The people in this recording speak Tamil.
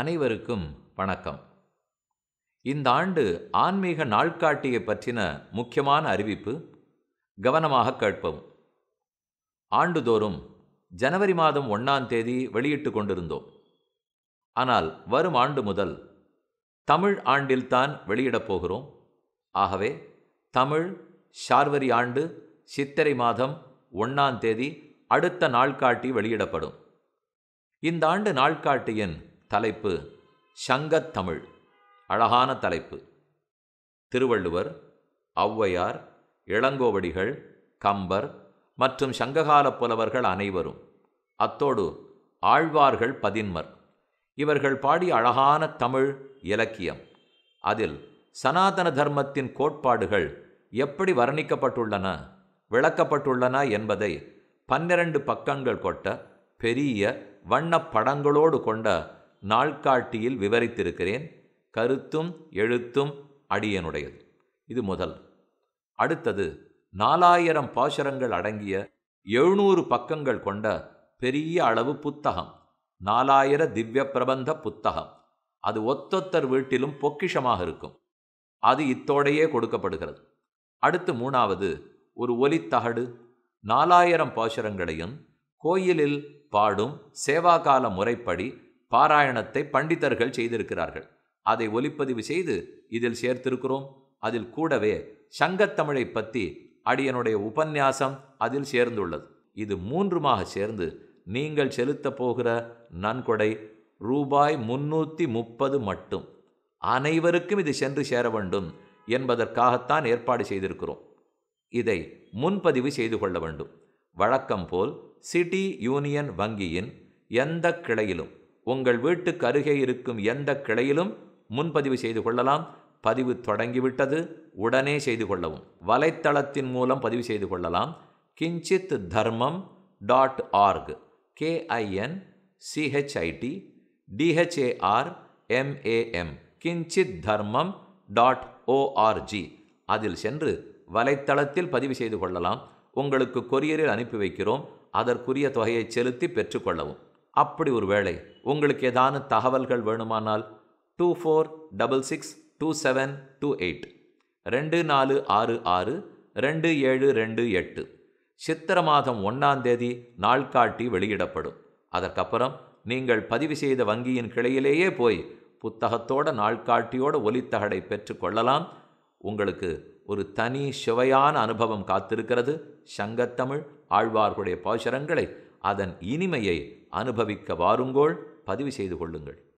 அனைவருக்கும் வணக்கம் இந்த ஆண்டு ஆன்மீக நாட்காட்டியை பற்றின முக்கியமான அறிவிப்பு கவனமாக கேட்போம் ஆண்டுதோறும் ஜனவரி மாதம் ஒன்றாம் தேதி வெளியிட்டு கொண்டிருந்தோம் ஆனால் வரும் ஆண்டு முதல் தமிழ் ஆண்டில்தான் வெளியிடப் போகிறோம் ஆகவே தமிழ் சார்வரி ஆண்டு சித்திரை மாதம் ஒன்றாம் தேதி அடுத்த நாள்காட்டி வெளியிடப்படும் இந்த ஆண்டு நாள்காட்டியின் தலைப்பு சங்கத்தமிழ் அழகான தலைப்பு திருவள்ளுவர் ஔவையார் இளங்கோவடிகள் கம்பர் மற்றும் சங்ககால புலவர்கள் அனைவரும் அத்தோடு ஆழ்வார்கள் பதின்மர் இவர்கள் பாடிய அழகான தமிழ் இலக்கியம் அதில் சனாதன தர்மத்தின் கோட்பாடுகள் எப்படி வர்ணிக்கப்பட்டுள்ளன விளக்கப்பட்டுள்ளன என்பதை பன்னிரண்டு பக்கங்கள் கொட்ட பெரிய வண்ண படங்களோடு கொண்ட நாள்காட்டியில் விவரித்திருக்கிறேன் கருத்தும் எழுத்தும் அடியனுடையது இது முதல் அடுத்தது நாலாயிரம் பாசுரங்கள் அடங்கிய எழுநூறு பக்கங்கள் கொண்ட பெரிய அளவு புத்தகம் நாலாயிர திவ்ய பிரபந்த புத்தகம் அது ஒத்தொத்தர் வீட்டிலும் பொக்கிஷமாக இருக்கும் அது இத்தோடையே கொடுக்கப்படுகிறது அடுத்து மூணாவது ஒரு ஒலித்தகடு நாலாயிரம் பாசுரங்களையும் கோயிலில் பாடும் சேவாகால முறைப்படி பாராயணத்தை பண்டிதர்கள் செய்திருக்கிறார்கள் அதை ஒலிப்பதிவு செய்து இதில் சேர்த்திருக்கிறோம் அதில் கூடவே சங்கத்தமிழை பற்றி அடியனுடைய உபன்யாசம் அதில் சேர்ந்துள்ளது இது மூன்றுமாக சேர்ந்து நீங்கள் செலுத்த போகிற நன்கொடை ரூபாய் முன்னூற்றி முப்பது மட்டும் அனைவருக்கும் இது சென்று சேர வேண்டும் என்பதற்காகத்தான் ஏற்பாடு செய்திருக்கிறோம் இதை முன்பதிவு செய்து கொள்ள வேண்டும் வழக்கம் போல் சிட்டி யூனியன் வங்கியின் எந்த கிளையிலும் உங்கள் வீட்டுக்கு அருகே இருக்கும் எந்த கிளையிலும் முன்பதிவு செய்து கொள்ளலாம் பதிவு தொடங்கிவிட்டது உடனே செய்து கொள்ளவும் வலைத்தளத்தின் மூலம் பதிவு செய்து கொள்ளலாம் Kinchit Dharmam dot org K I N C H I T D H A R M A M Kinchit Dharmam dot O R G அதில் சென்று வலைத்தளத்தில் பதிவு செய்து கொள்ளலாம் உங்களுக்கு கொரியரில் அனுப்பி வைக்கிறோம் அதற்குரிய தொகையை செலுத்தி பெற்றுக்கொள்ளவும் அப்படி ஒரு வேளை உங்களுக்கு ஏதான தகவல்கள் வேணுமானால் two four double six two seven two eight ரெண்டு நாலு ஆறு ஆறு ரெண்டு ஏழு ரெண்டு எட்டு சித்திர மாதம் ஒன்றாம் தேதி நாள்காட்டி வெளியிடப்படும் அதற்கப்புறம் நீங்கள் பதிவு செய்த வங்கியின் கிளையிலேயே போய் புத்தகத்தோட நாள்காட்டியோட ஒலித்தகடை பெற்று கொள்ளலாம் உங்களுக்கு ஒரு தனி சுவையான அனுபவம் காத்திருக்கிறது சங்கத்தமிழ் ஆழ்வார்களுடைய பாசுரங்களை அதன் இனிமையை அனுபவிக்க வாருங்கோள் பதிவு செய்து கொள்ளுங்கள்